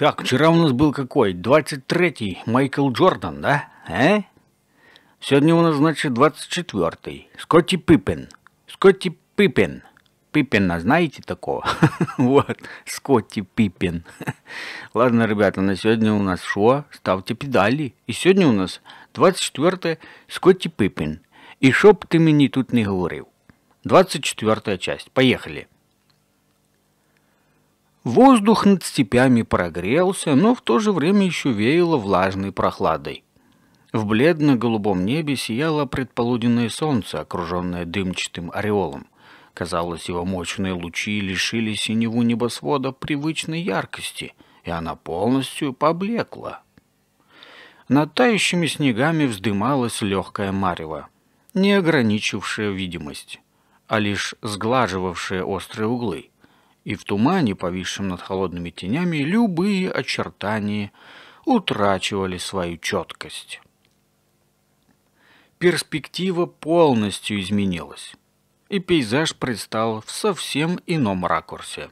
Так, вчера у нас был какой? 23-й Майкл Джордан, да? Э? Сегодня у нас, значит, 24-й. Скотти Пиппен. Скотти Пиппен. Пиппина, знаете такого? вот, Скотти Пиппин. Ладно, ребята, на сегодня у нас шо? Ставьте педали. И сегодня у нас 24-е Скотти Пиппин. И шо б ты мне тут не говорил. 24 часть. Поехали. Воздух над степями прогрелся, но в то же время еще веяло влажной прохладой. В бледно-голубом небе сияло предполуденное солнце, окруженное дымчатым ореолом. Казалось, его мощные лучи лишили синеву небосвода привычной яркости, и она полностью поблекла. Над тающими снегами вздымалась легкая марево, не ограничившая видимость, а лишь сглаживавшая острые углы и в тумане, повисшем над холодными тенями, любые очертания утрачивали свою четкость. Перспектива полностью изменилась, и пейзаж предстал в совсем ином ракурсе.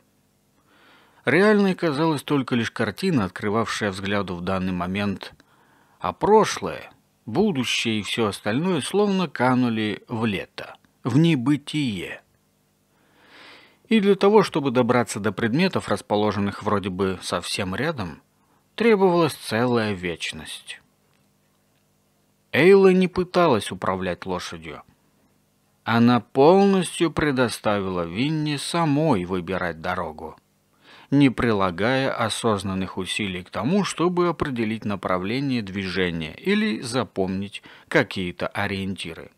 Реальной казалась только лишь картина, открывавшая взгляду в данный момент, а прошлое, будущее и все остальное словно канули в лето, в небытие – и для того, чтобы добраться до предметов, расположенных вроде бы совсем рядом, требовалась целая вечность. Эйла не пыталась управлять лошадью. Она полностью предоставила Винни самой выбирать дорогу, не прилагая осознанных усилий к тому, чтобы определить направление движения или запомнить какие-то ориентиры.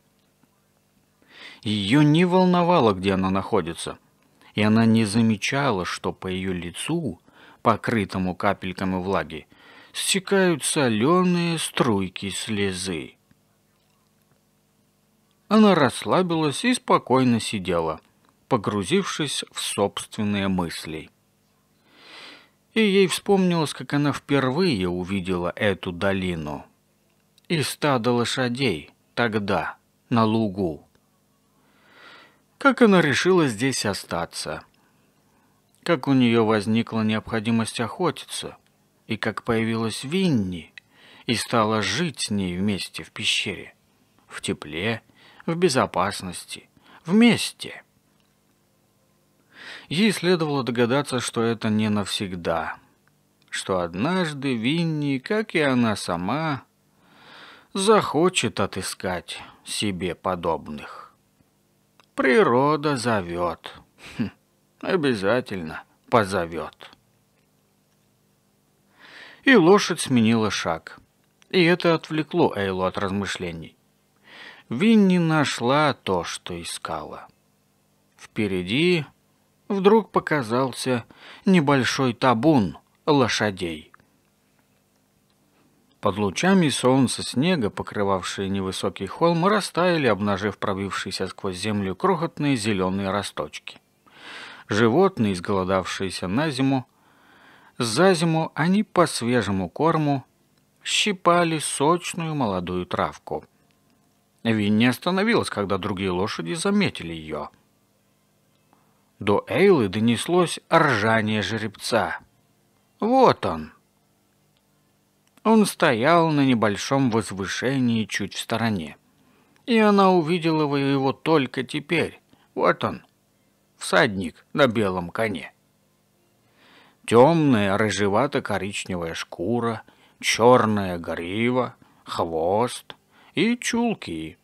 Ее не волновало, где она находится – и она не замечала, что по ее лицу, покрытому капельками влаги, стекают соленые струйки слезы. Она расслабилась и спокойно сидела, погрузившись в собственные мысли. И ей вспомнилось, как она впервые увидела эту долину. И стадо лошадей тогда, на лугу как она решила здесь остаться, как у нее возникла необходимость охотиться, и как появилась Винни и стала жить с ней вместе в пещере, в тепле, в безопасности, вместе. Ей следовало догадаться, что это не навсегда, что однажды Винни, как и она сама, захочет отыскать себе подобных. Природа зовет. Хм, обязательно позовет. И лошадь сменила шаг. И это отвлекло Эйлу от размышлений. Винни нашла то, что искала. Впереди вдруг показался небольшой табун лошадей. Под лучами солнца снега, покрывавшие невысокий холм, растаяли, обнажив пробившиеся сквозь землю крохотные зеленые росточки. Животные, изголодавшиеся на зиму, за зиму они по свежему корму щипали сочную молодую травку. Винни остановилась, когда другие лошади заметили ее. До Эйлы донеслось ржание жеребца. «Вот он!» Он стоял на небольшом возвышении чуть в стороне. И она увидела его только теперь. Вот он, всадник на белом коне. Темная рыжевато-коричневая шкура, черная грива, хвост и чулки.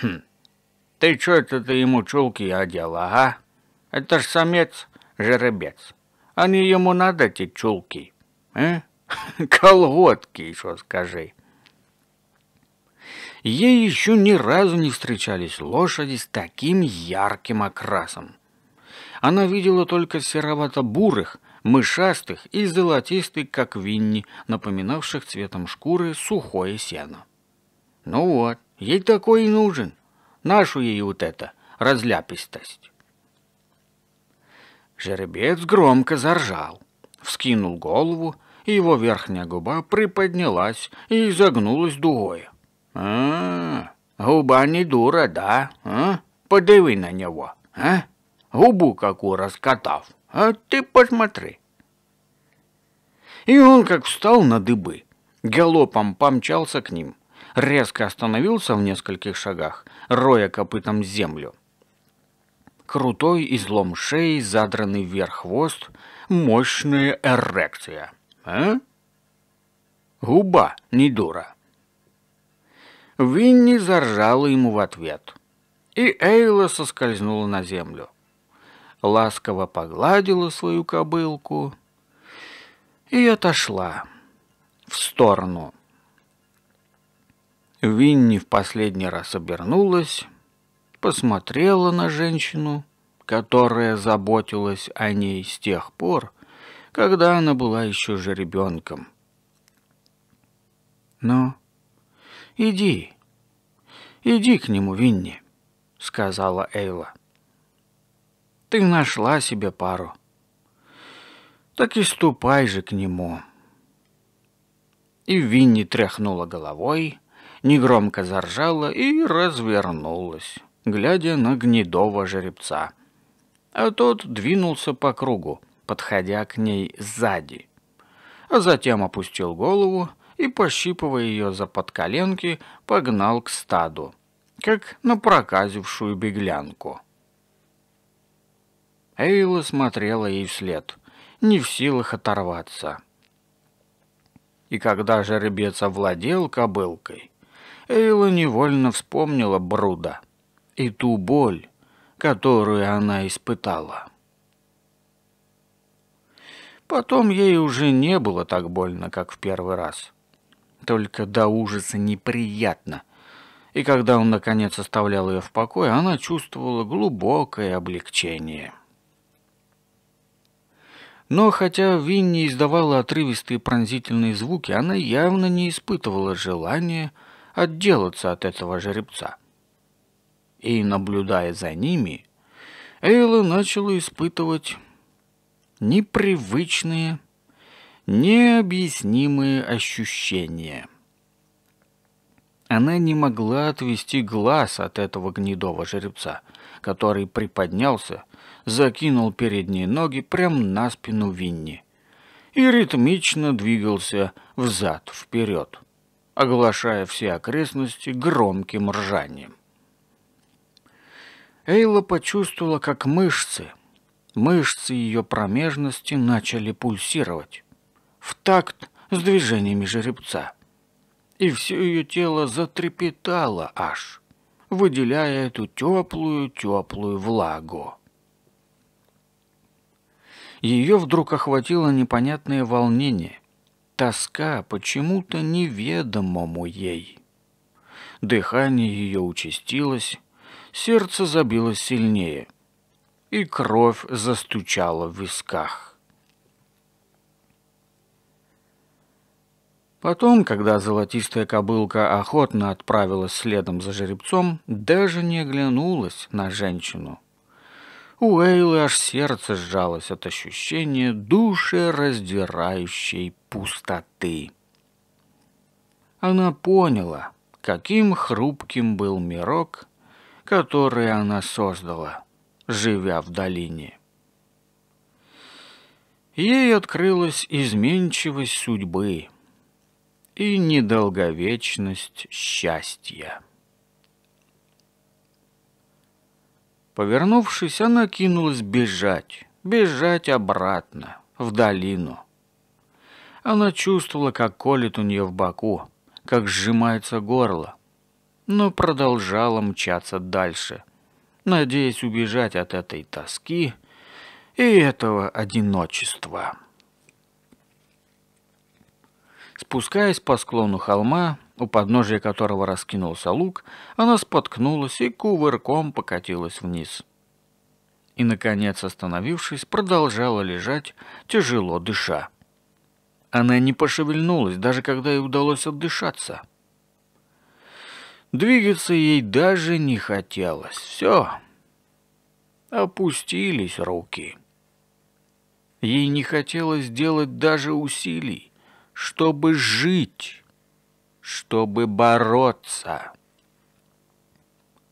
Хм, ты что это ты ему чулки одела, а? Это ж самец-жеребец. Они ему надо, эти чулки, э? А? Колготки что скажи. Ей еще ни разу не встречались лошади с таким ярким окрасом. Она видела только серовато-бурых, мышастых и золотистых, как винни, напоминавших цветом шкуры сухое сено. Ну вот, ей такой и нужен. Нашу ей вот это, разляпистость. Жеребец громко заржал, вскинул голову и его верхняя губа приподнялась и изогнулась дугой. «А, губа не дура, да? А? Подиви на него, а? Губу какую раскатав, а ты посмотри». И он как встал на дыбы, галопом помчался к ним, резко остановился в нескольких шагах, роя копытом землю. Крутой излом шеи, задранный вверх хвост, мощная эрекция — а? Губа, не дура. Винни заржала ему в ответ. И Эйла соскользнула на землю. Ласково погладила свою кобылку и отошла в сторону. Винни в последний раз обернулась, посмотрела на женщину, которая заботилась о ней с тех пор, когда она была еще же ребенком. «Ну, иди, иди к нему, Винни», — сказала Эйла. «Ты нашла себе пару. Так и ступай же к нему». И Винни тряхнула головой, негромко заржала и развернулась, глядя на гнедого жеребца. А тот двинулся по кругу — подходя к ней сзади. А затем опустил голову и, пощипывая ее за подколенки, погнал к стаду, как на проказившую беглянку. Эйла смотрела ей вслед, не в силах оторваться. И когда жеребец овладел кобылкой, Эйла невольно вспомнила Бруда и ту боль, которую она испытала. Потом ей уже не было так больно, как в первый раз. Только до ужаса неприятно. И когда он, наконец, оставлял ее в покое, она чувствовала глубокое облегчение. Но хотя Винни издавала отрывистые пронзительные звуки, она явно не испытывала желания отделаться от этого жеребца. И, наблюдая за ними, Эйла начала испытывать непривычные, необъяснимые ощущения. Она не могла отвести глаз от этого гнедого жеребца, который приподнялся, закинул передние ноги прямо на спину Винни и ритмично двигался взад-вперед, оглашая все окрестности громким ржанием. Эйла почувствовала, как мышцы – Мышцы ее промежности начали пульсировать в такт с движениями жеребца. И все ее тело затрепетало аж, выделяя эту теплую-теплую влагу. Ее вдруг охватило непонятное волнение, тоска почему-то неведомому ей. Дыхание ее участилось, сердце забилось сильнее и кровь застучала в висках. Потом, когда золотистая кобылка охотно отправилась следом за жеребцом, даже не оглянулась на женщину. У Эйлы аж сердце сжалось от ощущения душераздирающей пустоты. Она поняла, каким хрупким был мирок, который она создала живя в долине. Ей открылась изменчивость судьбы и недолговечность счастья. Повернувшись, она кинулась бежать, бежать обратно, в долину. Она чувствовала, как колет у нее в боку, как сжимается горло, но продолжала мчаться дальше — надеясь убежать от этой тоски и этого одиночества. Спускаясь по склону холма, у подножия которого раскинулся луг, она споткнулась и кувырком покатилась вниз. И, наконец, остановившись, продолжала лежать, тяжело дыша. Она не пошевельнулась, даже когда ей удалось отдышаться — Двигаться ей даже не хотелось. Все. Опустились руки. Ей не хотелось делать даже усилий, чтобы жить, чтобы бороться.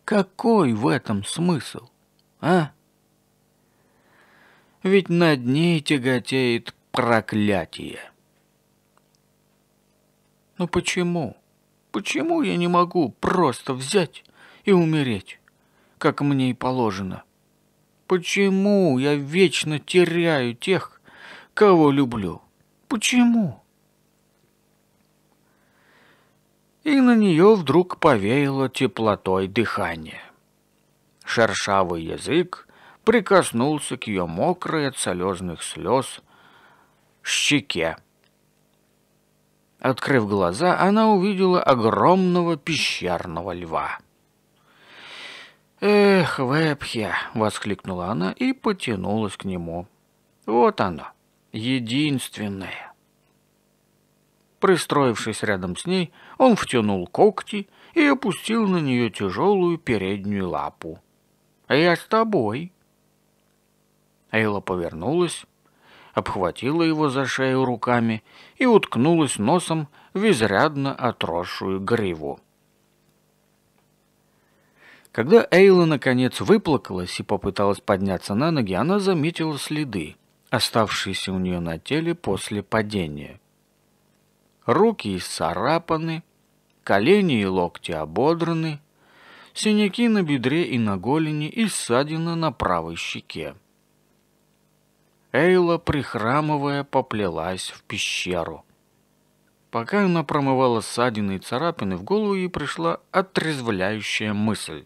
Какой в этом смысл, а? Ведь над ней тяготеет проклятие. Но ну почему? Почему я не могу просто взять и умереть, как мне и положено? Почему я вечно теряю тех, кого люблю? Почему? И на нее вдруг повеяло теплотой дыхания. Шершавый язык прикоснулся к ее мокрой от солезных слез щеке. Открыв глаза, она увидела огромного пещерного льва. «Эх, Вепхе!» — воскликнула она и потянулась к нему. «Вот оно, единственное!» Пристроившись рядом с ней, он втянул когти и опустил на нее тяжелую переднюю лапу. «Я с тобой!» Эйла повернулась обхватила его за шею руками и уткнулась носом в изрядно отросшую гриву. Когда Эйла наконец выплакалась и попыталась подняться на ноги, она заметила следы, оставшиеся у нее на теле после падения. Руки исцарапаны, колени и локти ободраны, синяки на бедре и на голени и ссадина на правой щеке. Эйла, прихрамывая, поплелась в пещеру. Пока она промывала ссадины и царапины, в голову ей пришла отрезвляющая мысль.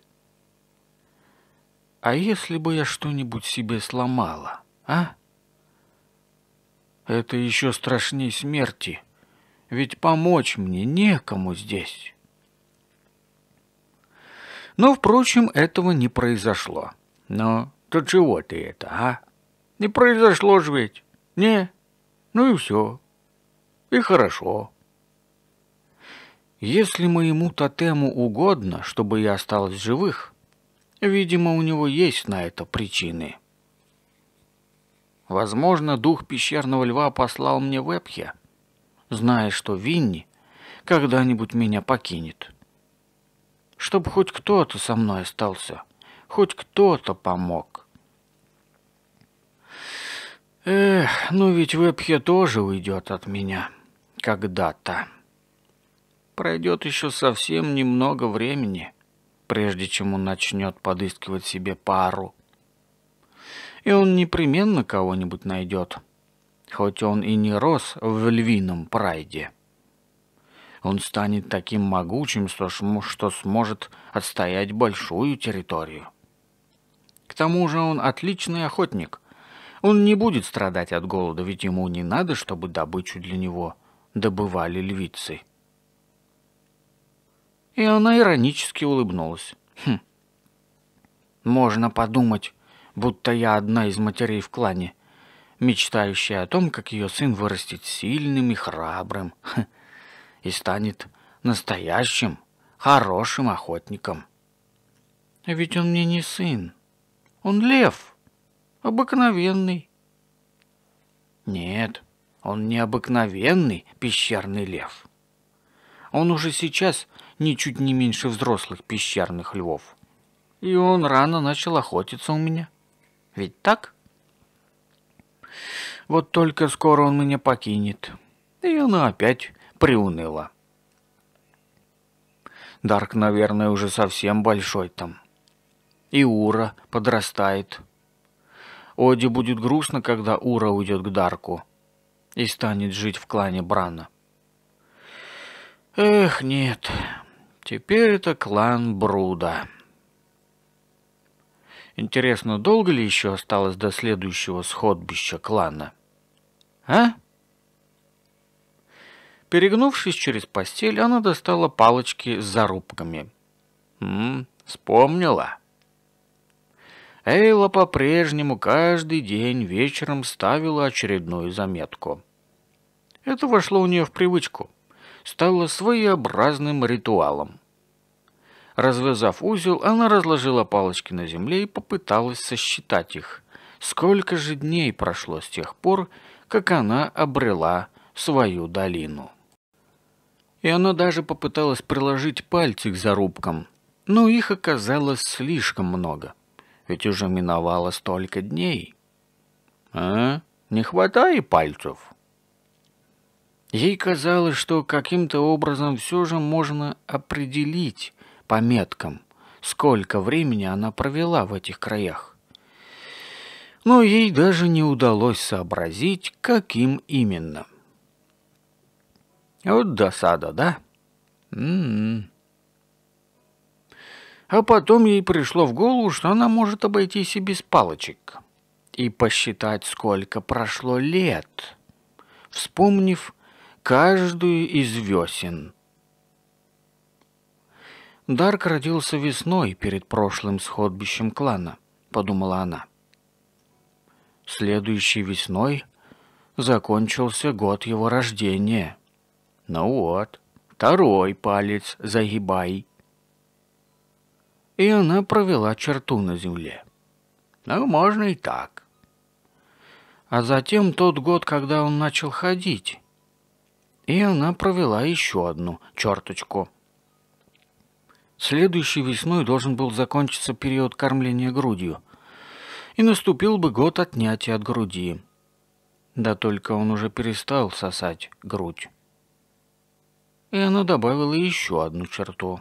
«А если бы я что-нибудь себе сломала, а?» «Это еще страшней смерти, ведь помочь мне некому здесь». Но, впрочем, этого не произошло. Но тут чего ты это, а? Не произошло же ведь. Не. Ну и все. И хорошо. Если моему тотему угодно, чтобы я осталась живых, видимо, у него есть на это причины. Возможно, дух пещерного льва послал мне в зная, что Винни когда-нибудь меня покинет. Чтоб хоть кто-то со мной остался, хоть кто-то помог. Эх, ну ведь Вебхе тоже уйдет от меня. Когда-то. Пройдет еще совсем немного времени, прежде чем он начнет подыскивать себе пару. И он непременно кого-нибудь найдет, хоть он и не рос в львином прайде. Он станет таким могучим, что сможет отстоять большую территорию. К тому же он отличный охотник — он не будет страдать от голода, ведь ему не надо, чтобы добычу для него добывали львицы. И она иронически улыбнулась. Хм. Можно подумать, будто я одна из матерей в клане, мечтающая о том, как ее сын вырастет сильным и храбрым хм, и станет настоящим, хорошим охотником. Ведь он мне не сын, он лев обыкновенный. Нет, он необыкновенный пещерный лев. Он уже сейчас ничуть не меньше взрослых пещерных львов. И он рано начал охотиться у меня. Ведь так? Вот только скоро он меня покинет. И она опять приуныла. Дарк, наверное, уже совсем большой там. И Ура подрастает. Оди будет грустно, когда Ура уйдет к Дарку и станет жить в клане Брана. Эх, нет, теперь это клан Бруда. Интересно, долго ли еще осталось до следующего сходбища клана? А? Перегнувшись через постель, она достала палочки с зарубками. М -м, вспомнила. Эйла по-прежнему каждый день вечером ставила очередную заметку. Это вошло у нее в привычку, стало своеобразным ритуалом. Развязав узел, она разложила палочки на земле и попыталась сосчитать их. Сколько же дней прошло с тех пор, как она обрела свою долину. И она даже попыталась приложить пальцы к зарубкам, но их оказалось слишком много ведь уже миновало столько дней. А? Не хватает пальцев. Ей казалось, что каким-то образом все же можно определить по меткам, сколько времени она провела в этих краях. Но ей даже не удалось сообразить, каким именно. Вот досада, да? М-м-м. А потом ей пришло в голову, что она может обойтись и без палочек. И посчитать, сколько прошло лет, вспомнив каждую из весен. Дарк родился весной перед прошлым сходбищем клана, подумала она. Следующей весной закончился год его рождения. Ну вот, второй палец загибай и она провела черту на земле. Ну, можно и так. А затем тот год, когда он начал ходить, и она провела еще одну черточку. Следующей весной должен был закончиться период кормления грудью, и наступил бы год отнятия от груди. Да только он уже перестал сосать грудь. И она добавила еще одну черту.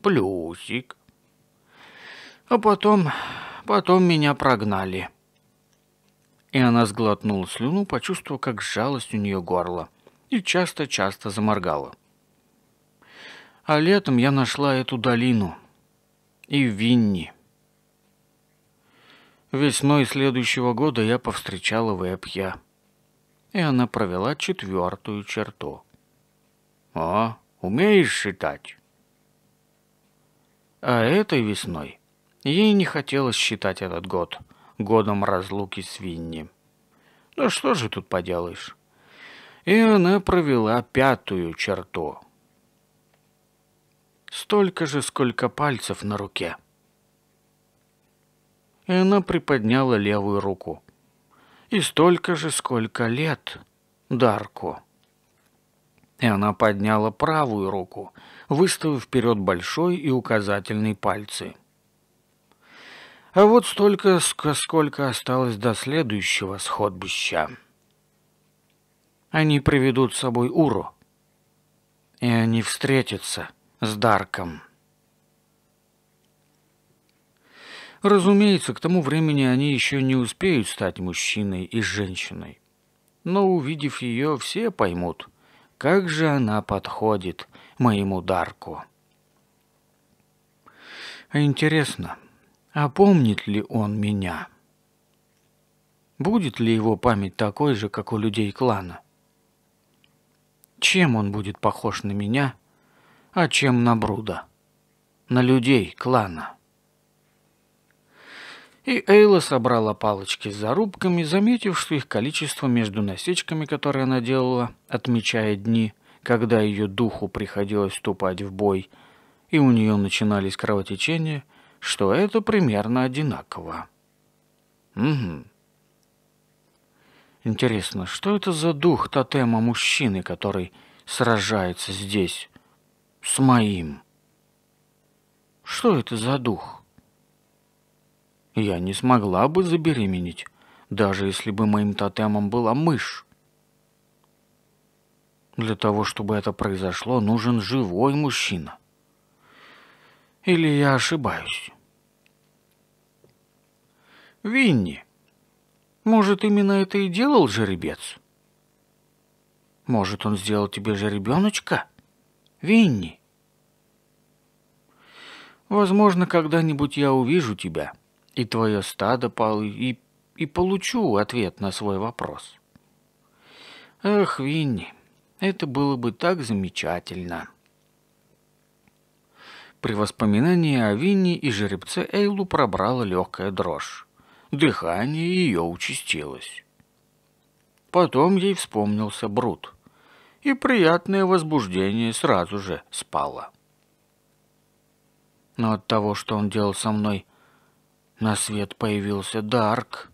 Плюсик. А потом... потом меня прогнали». И она сглотнула слюну, почувствовав, как жалость у нее горло, и часто-часто заморгала. А летом я нашла эту долину и Винни. Весной следующего года я повстречала Вэпья, и она провела четвертую черту. «А, умеешь считать?» А этой весной Ей не хотелось считать этот год годом разлуки с Винни. Ну что же тут поделаешь? И она провела пятую черту. Столько же, сколько пальцев на руке. И она приподняла левую руку. И столько же, сколько лет Дарку. И она подняла правую руку, выставив вперед большой и указательный пальцы. — а вот столько, сколько осталось до следующего сходбища. Они приведут с собой Уру, и они встретятся с Дарком. Разумеется, к тому времени они еще не успеют стать мужчиной и женщиной. Но, увидев ее, все поймут, как же она подходит моему Дарку. Интересно, а помнит ли он меня? Будет ли его память такой же, как у людей клана? Чем он будет похож на меня, а чем на Бруда? На людей клана. И Эйла собрала палочки с зарубками, заметив, что их количество между насечками, которые она делала, отмечая дни, когда ее духу приходилось вступать в бой, и у нее начинались кровотечения – что это примерно одинаково. Угу. Интересно, что это за дух тотема мужчины, который сражается здесь с моим? Что это за дух? Я не смогла бы забеременеть, даже если бы моим тотемом была мышь. Для того, чтобы это произошло, нужен живой мужчина. Или я ошибаюсь? Винни. Может, именно это и делал жеребец? Может, он сделал тебе жеребеночка? Винни. Возможно, когда-нибудь я увижу тебя, и твое стадо пол... и... и получу ответ на свой вопрос. Эх, Винни, это было бы так замечательно. При воспоминании о Винни и жеребце Эйлу пробрала легкая дрожь дыхание ее участилось. Потом ей вспомнился Брут, и приятное возбуждение сразу же спало. Но от того, что он делал со мной, на свет появился Дарк.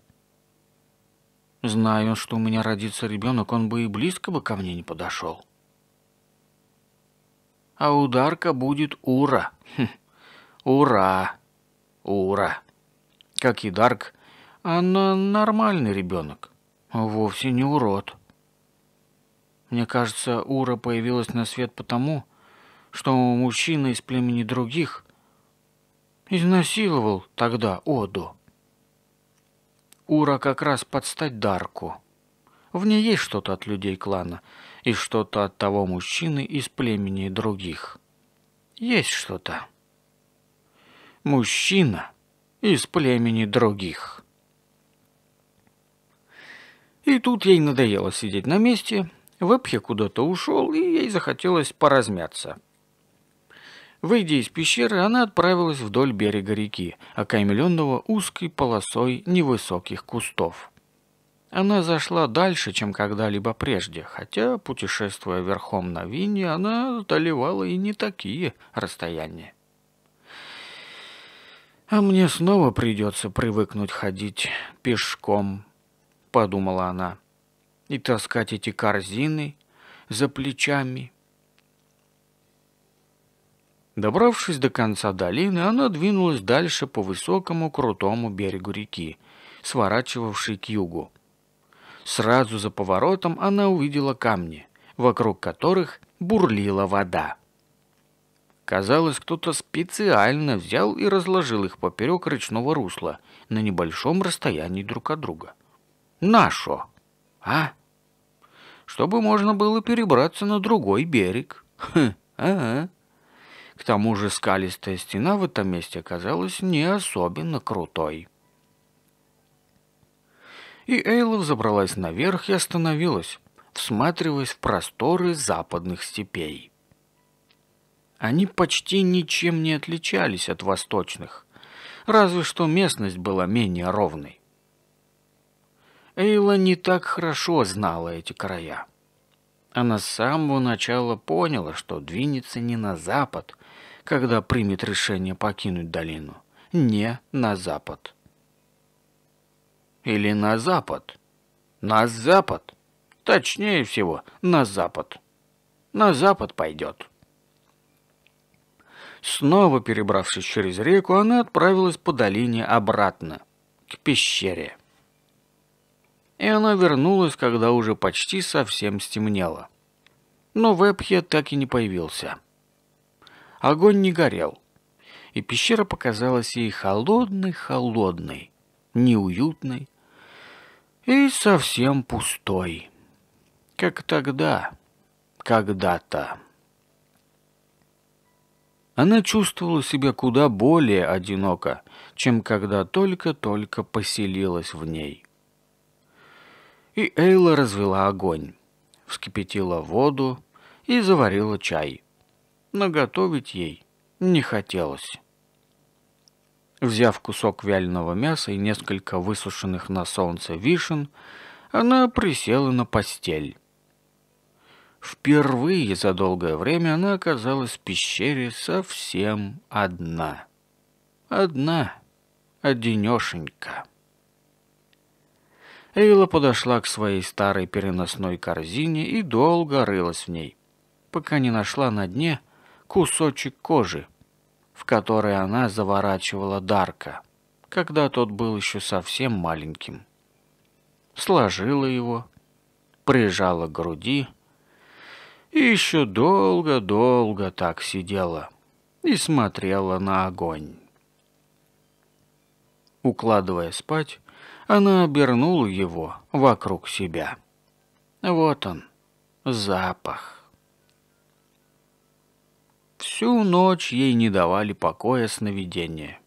Зная что у меня родится ребенок, он бы и близко бы ко мне не подошел. А у Дарка будет Ура. Хм. Ура! Ура! Как и Дарк, она нормальный ребенок, а вовсе не урод. Мне кажется, Ура появилась на свет потому, что мужчина из племени других изнасиловал тогда Оду. Ура как раз под стать Дарку. В ней есть что-то от людей клана и что-то от того мужчины из племени других. Есть что-то. Мужчина из племени других. И тут ей надоело сидеть на месте, Вебхе куда-то ушел, и ей захотелось поразмяться. Выйдя из пещеры, она отправилась вдоль берега реки, окаймленного узкой полосой невысоких кустов. Она зашла дальше, чем когда-либо прежде, хотя, путешествуя верхом на Вине, она одолевала и не такие расстояния. «А мне снова придется привыкнуть ходить пешком», – подумала она. «И таскать эти корзины за плечами». Добравшись до конца долины, она двинулась дальше по высокому крутому берегу реки, сворачивавшей к югу. Сразу за поворотом она увидела камни, вокруг которых бурлила вода. Казалось, кто-то специально взял и разложил их поперек речного русла на небольшом расстоянии друг от друга. Нашо. А? Чтобы можно было перебраться на другой берег. Хм, ага. К тому же скалистая стена в этом месте оказалась не особенно крутой. И Эйлов забралась наверх и остановилась, всматриваясь в просторы западных степей. Они почти ничем не отличались от восточных, разве что местность была менее ровной. Эйла не так хорошо знала эти края. Она с самого начала поняла, что двинется не на запад, когда примет решение покинуть долину. Не на запад. Или на запад. На запад. Точнее всего, на запад. На запад пойдет. Снова перебравшись через реку, она отправилась по долине обратно, к пещере и она вернулась, когда уже почти совсем стемнело. Но Вебхе так и не появился. Огонь не горел, и пещера показалась ей холодной-холодной, неуютной и совсем пустой, как тогда, когда-то. Она чувствовала себя куда более одиноко, чем когда только-только поселилась в ней и Эйла развела огонь, вскипятила воду и заварила чай. Но готовить ей не хотелось. Взяв кусок вяленого мяса и несколько высушенных на солнце вишен, она присела на постель. Впервые за долгое время она оказалась в пещере совсем одна. Одна, одинешенька. Эйла подошла к своей старой переносной корзине и долго рылась в ней, пока не нашла на дне кусочек кожи, в которой она заворачивала Дарка, когда тот был еще совсем маленьким. Сложила его, прижала к груди и еще долго-долго так сидела и смотрела на огонь. Укладывая спать, она обернула его вокруг себя. Вот он, запах. Всю ночь ей не давали покоя сновидения.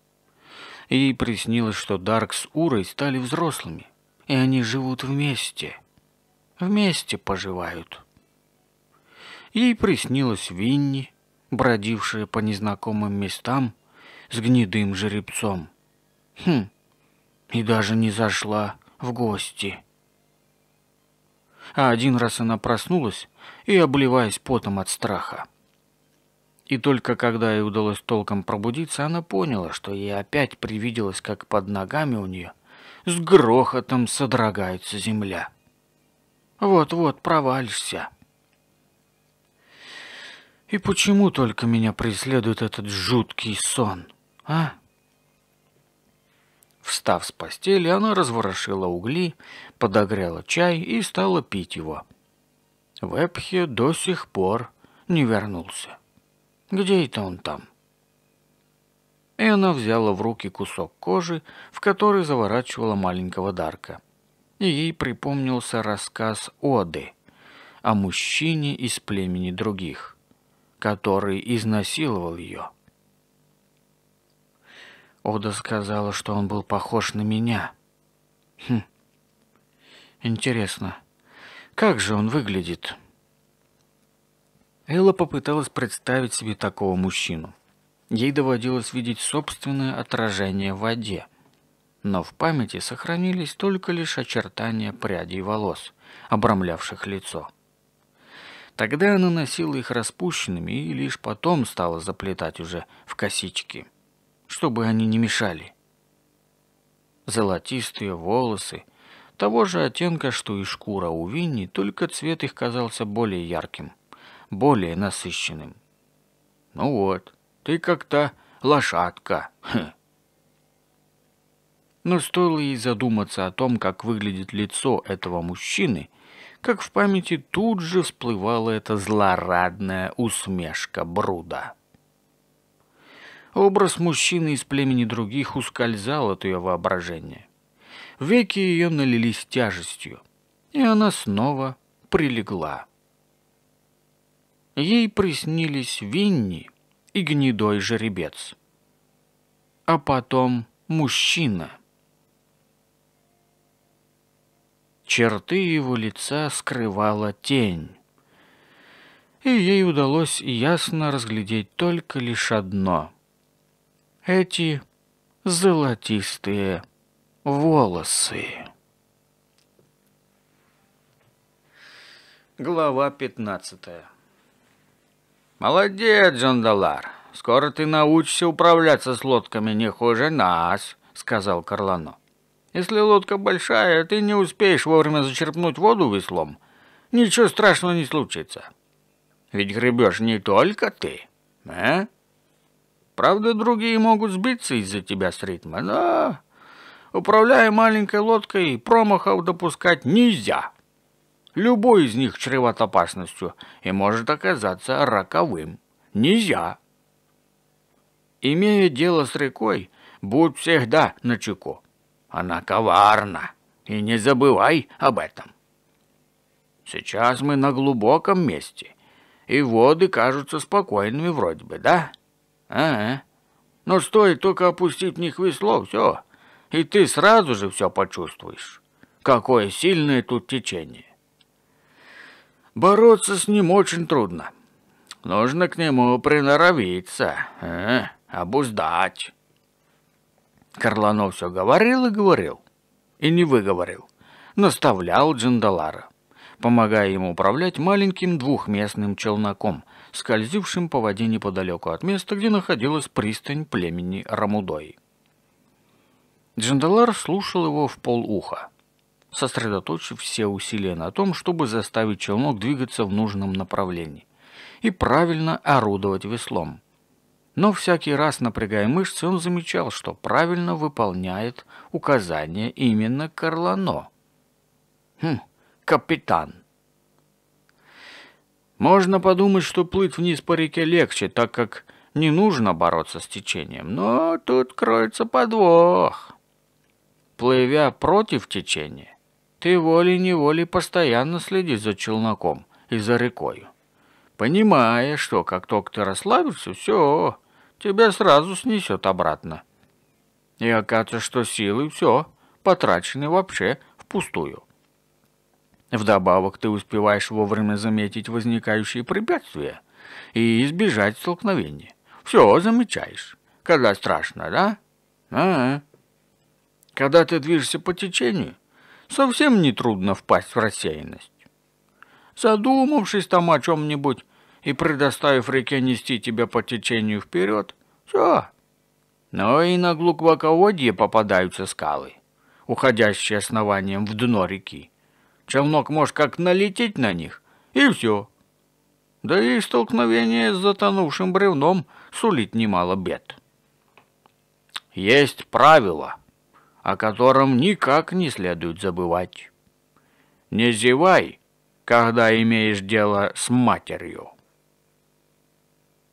Ей приснилось, что Дарк с Урой стали взрослыми, и они живут вместе. Вместе поживают. Ей приснилось Винни, бродившая по незнакомым местам с гнедым жеребцом. Хм, и даже не зашла в гости. А один раз она проснулась и обливаясь потом от страха. И только когда ей удалось толком пробудиться, она поняла, что ей опять привиделось, как под ногами у нее с грохотом содрогается земля. Вот-вот провалишься. И почему только меня преследует этот жуткий сон, а? Встав с постели, она разворошила угли, подогрела чай и стала пить его. Вепхе до сих пор не вернулся. Где это он там? И она взяла в руки кусок кожи, в который заворачивала маленького Дарка. И ей припомнился рассказ Оды о мужчине из племени других, который изнасиловал ее. Ода сказала, что он был похож на меня. Хм. Интересно, как же он выглядит? Элла попыталась представить себе такого мужчину. Ей доводилось видеть собственное отражение в воде. Но в памяти сохранились только лишь очертания прядей волос, обрамлявших лицо. Тогда она носила их распущенными и лишь потом стала заплетать уже в косички чтобы они не мешали. Золотистые волосы, того же оттенка, что и шкура у Винни, только цвет их казался более ярким, более насыщенным. «Ну вот, ты как то лошадка!» хм. Но стоило ей задуматься о том, как выглядит лицо этого мужчины, как в памяти тут же всплывала эта злорадная усмешка Бруда. Образ мужчины из племени других ускользал от ее воображения. Веки ее налились тяжестью, и она снова прилегла. Ей приснились Винни и гнедой жеребец. А потом мужчина. Черты его лица скрывала тень. И ей удалось ясно разглядеть только лишь одно эти золотистые волосы. Глава 15 «Молодец, Джандалар! Скоро ты научишься управляться с лодками не хуже нас», — сказал Карлано. «Если лодка большая, ты не успеешь вовремя зачерпнуть воду веслом. Ничего страшного не случится. Ведь гребешь не только ты, а?» Правда, другие могут сбиться из-за тебя с ритма, но, управляя маленькой лодкой, промахов допускать нельзя. Любой из них чреват опасностью и может оказаться роковым. Нельзя. Имея дело с рекой, будь всегда начеку. Она коварна, и не забывай об этом. Сейчас мы на глубоком месте, и воды кажутся спокойными вроде бы, да? — а, а. Но ну, стоит только опустить в них весло, все. И ты сразу же все почувствуешь. Какое сильное тут течение. Бороться с ним очень трудно. Нужно к нему приноровиться, а, обуздать. Карланов все говорил и говорил. И не выговорил. Наставлял Джандалара, помогая ему управлять маленьким двухместным челноком, скользившим по воде неподалеку от места, где находилась пристань племени Рамудой. Джандалар слушал его в полуха, сосредоточив все усилия на том, чтобы заставить челнок двигаться в нужном направлении и правильно орудовать веслом. Но всякий раз, напрягая мышцы, он замечал, что правильно выполняет указания именно Карлано. «Хм, капитан», можно подумать, что плыть вниз по реке легче, так как не нужно бороться с течением, но тут кроется подвох. Плывя против течения, ты волей-неволей постоянно следишь за челноком и за рекою. Понимая, что как только ты расслабишься, все, тебя сразу снесет обратно. И окажется, что силы все потрачены вообще впустую. Вдобавок ты успеваешь вовремя заметить возникающие препятствия и избежать столкновения. Все замечаешь. Когда страшно, да? А, -а. Когда ты движешься по течению, совсем нетрудно впасть в рассеянность. Задумавшись там о чем-нибудь и предоставив реке нести тебя по течению вперед, все. Но и на глубоководье попадаются скалы, уходящие основанием в дно реки. Челнок может как налететь на них, и все. Да и столкновение с затонувшим бревном сулит немало бед. Есть правило, о котором никак не следует забывать. Не зевай, когда имеешь дело с матерью.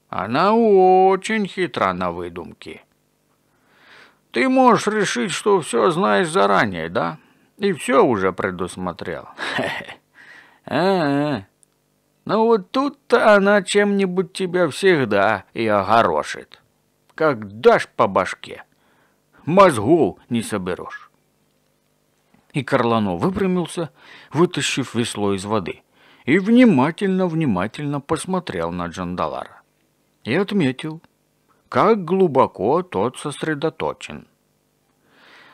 Она очень хитра на выдумке. Ты можешь решить, что все знаешь заранее, да? — и все уже предусмотрел. А-а. Ну вот тут-то она чем-нибудь тебя всегда и огорошит. Как дашь по башке, мозгов не соберешь. И Карлано выпрямился, вытащив весло из воды, и внимательно-внимательно посмотрел на Джандалара. И отметил, как глубоко тот сосредоточен.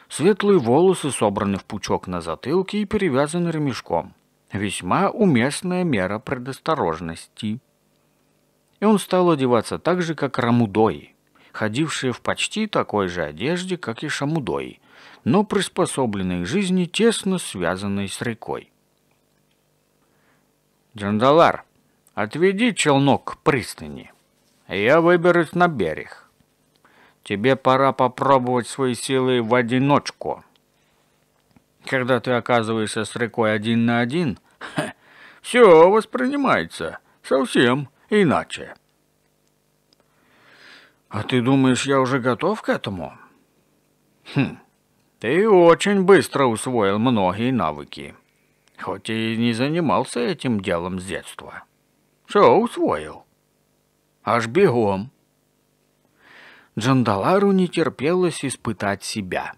Светлые волосы собраны в пучок на затылке и перевязаны ремешком. Весьма уместная мера предосторожности. И он стал одеваться так же, как Рамудой, ходившие в почти такой же одежде, как и Шамудой, но приспособленные к жизни, тесно связанной с рекой. «Джандалар, отведи челнок к пристани. Я выберусь на берег» тебе пора попробовать свои силы в одиночку. Когда ты оказываешься с рекой один на один, ха, все воспринимается совсем иначе. А ты думаешь, я уже готов к этому? Хм, ты очень быстро усвоил многие навыки, хоть и не занимался этим делом с детства. Все усвоил. Аж бегом. Джандалару не терпелось испытать себя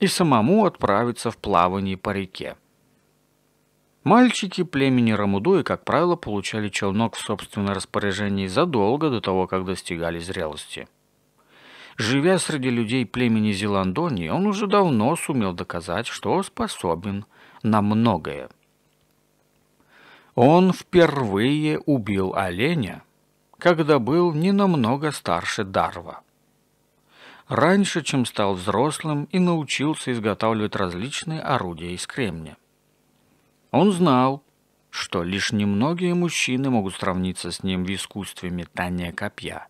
и самому отправиться в плавание по реке. Мальчики племени Рамудуи, как правило, получали челнок в собственное распоряжение задолго до того, как достигали зрелости. Живя среди людей племени Зеландонии, он уже давно сумел доказать, что способен на многое. Он впервые убил оленя, когда был не намного старше Дарва раньше, чем стал взрослым и научился изготавливать различные орудия из кремния. Он знал, что лишь немногие мужчины могут сравниться с ним в искусстве метания копья.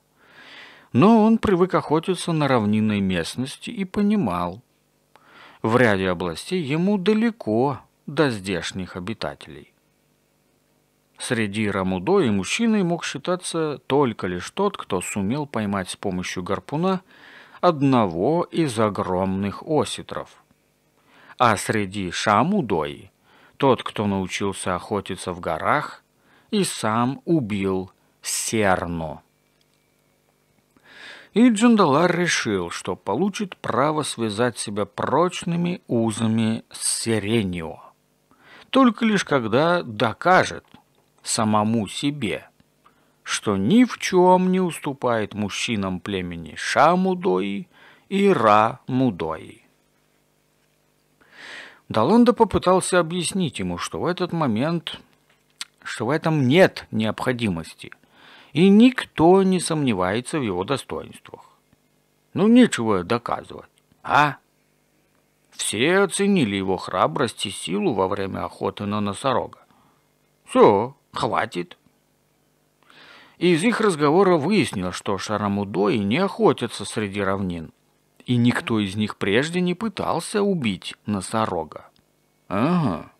Но он привык охотиться на равнинной местности и понимал, в ряде областей ему далеко до здешних обитателей. Среди рамудои мужчиной мог считаться только лишь тот, кто сумел поймать с помощью гарпуна – одного из огромных осетров. А среди Шамудой тот, кто научился охотиться в горах, и сам убил Серну. И Джандалар решил, что получит право связать себя прочными узами с Сиренью, только лишь когда докажет самому себе – что ни в чем не уступает мужчинам племени Ша-Мудои и Ра-Мудои. Далонда попытался объяснить ему, что в этот момент, что в этом нет необходимости, и никто не сомневается в его достоинствах. Ну, нечего доказывать, а? Все оценили его храбрость и силу во время охоты на носорога. Все, хватит и из их разговора выяснилось, что шарамудои не охотятся среди равнин, и никто из них прежде не пытался убить носорога. Ага.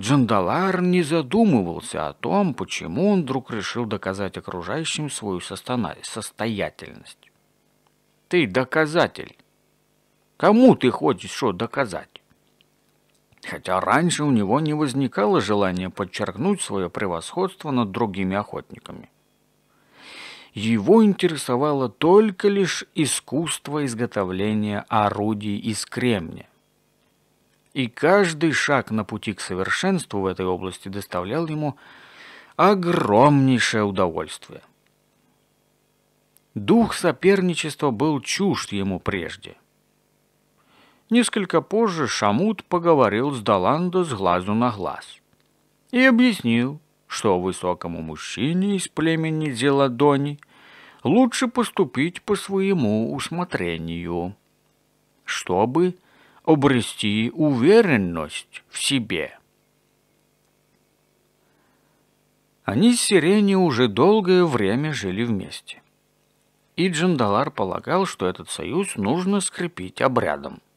Джандалар не задумывался о том, почему он вдруг решил доказать окружающим свою состоятельность. «Ты доказатель. Кому ты хочешь что доказать?» хотя раньше у него не возникало желания подчеркнуть свое превосходство над другими охотниками. Его интересовало только лишь искусство изготовления орудий из кремния. И каждый шаг на пути к совершенству в этой области доставлял ему огромнейшее удовольствие. Дух соперничества был чужд ему прежде – Несколько позже Шамут поговорил с Даландо с глазу на глаз и объяснил, что высокому мужчине из племени Зеладони лучше поступить по своему усмотрению, чтобы обрести уверенность в себе. Они с Сирени уже долгое время жили вместе. И Джандалар полагал, что этот союз нужно скрепить обрядом –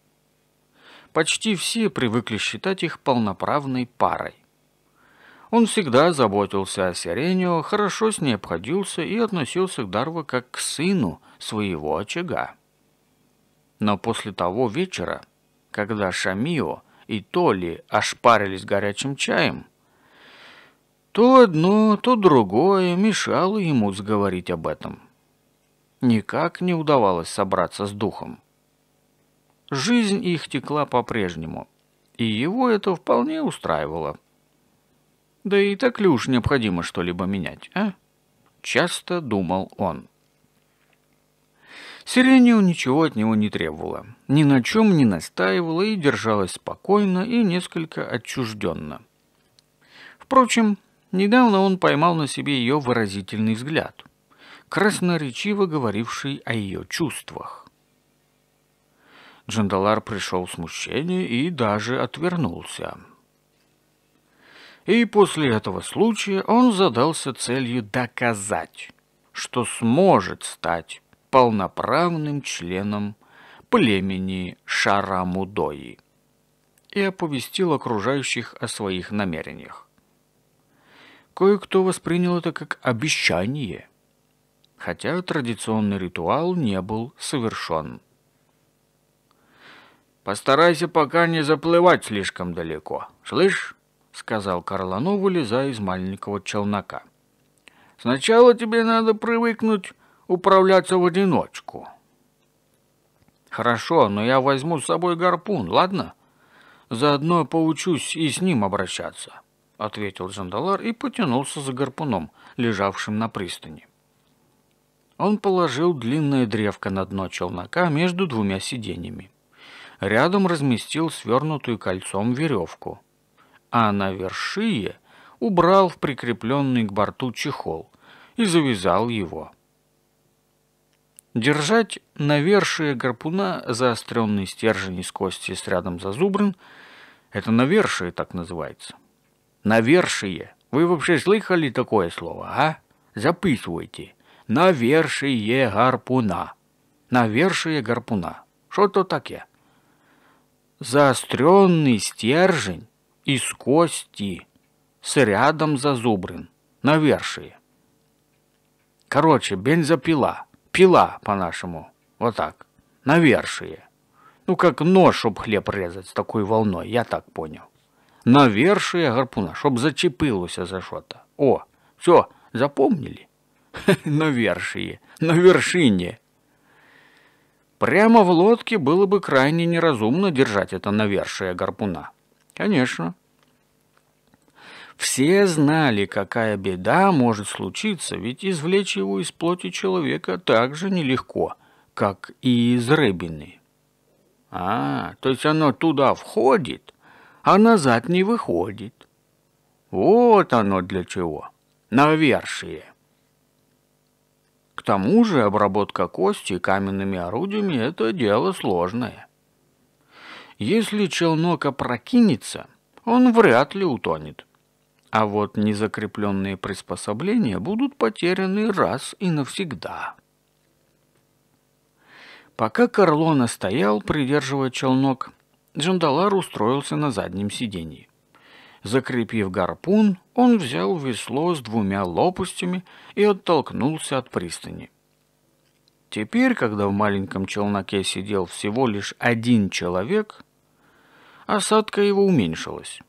почти все привыкли считать их полноправной парой. Он всегда заботился о Сиренио, хорошо с ней обходился и относился к Дарву как к сыну своего очага. Но после того вечера, когда Шамио и Толи ошпарились горячим чаем, то одно, то другое мешало ему сговорить об этом. Никак не удавалось собраться с духом. Жизнь их текла по-прежнему, и его это вполне устраивало. Да и так ли уж необходимо что-либо менять, а? Часто думал он. Сирению ничего от него не требовала, ни на чем не настаивала и держалась спокойно и несколько отчужденно. Впрочем, недавно он поймал на себе ее выразительный взгляд, красноречиво говоривший о ее чувствах. Джандалар пришел в смущение и даже отвернулся. И после этого случая он задался целью доказать, что сможет стать полноправным членом племени Шарамудои и оповестил окружающих о своих намерениях. Кое-кто воспринял это как обещание, хотя традиционный ритуал не был совершен. Постарайся пока не заплывать слишком далеко. Слышь?» — сказал Карлану, вылезая из маленького челнока. «Сначала тебе надо привыкнуть управляться в одиночку». «Хорошо, но я возьму с собой гарпун, ладно? Заодно поучусь и с ним обращаться», — ответил Жандалар и потянулся за гарпуном, лежавшим на пристани. Он положил длинное древко на дно челнока между двумя сиденьями. Рядом разместил свернутую кольцом веревку, а на вершие убрал в прикрепленный к борту чехол и завязал его. Держать на вершие гарпуна заостренный стержень из кости с рядом зазубрен – это на вершие так называется. На вершие, Вы вообще слыхали такое слово, а? Записывайте. на вершие гарпуна. на вершие гарпуна. Что то таке? заостренный стержень из кости с рядом зазубрин, навершие. Короче, бензопила, пила по-нашему, вот так, навершие. Ну, как нож, чтобы хлеб резать с такой волной, я так понял. Навершие гарпуна, чтоб зачепилося за что-то. О, все, запомнили? Навершие, на вершине. Прямо в лодке было бы крайне неразумно держать это навершие гарпуна. Конечно. Все знали, какая беда может случиться, ведь извлечь его из плоти человека так же нелегко, как и из рыбины. А, то есть оно туда входит, а назад не выходит. Вот оно для чего. Навершие. К тому же обработка кости каменными орудиями – это дело сложное. Если челнок опрокинется, он вряд ли утонет. А вот незакрепленные приспособления будут потеряны раз и навсегда. Пока Карлона стоял, придерживая челнок, Джандалар устроился на заднем сиденье. Закрепив гарпун, он взял весло с двумя лопастями и оттолкнулся от пристани. Теперь, когда в маленьком челноке сидел всего лишь один человек, осадка его уменьшилась.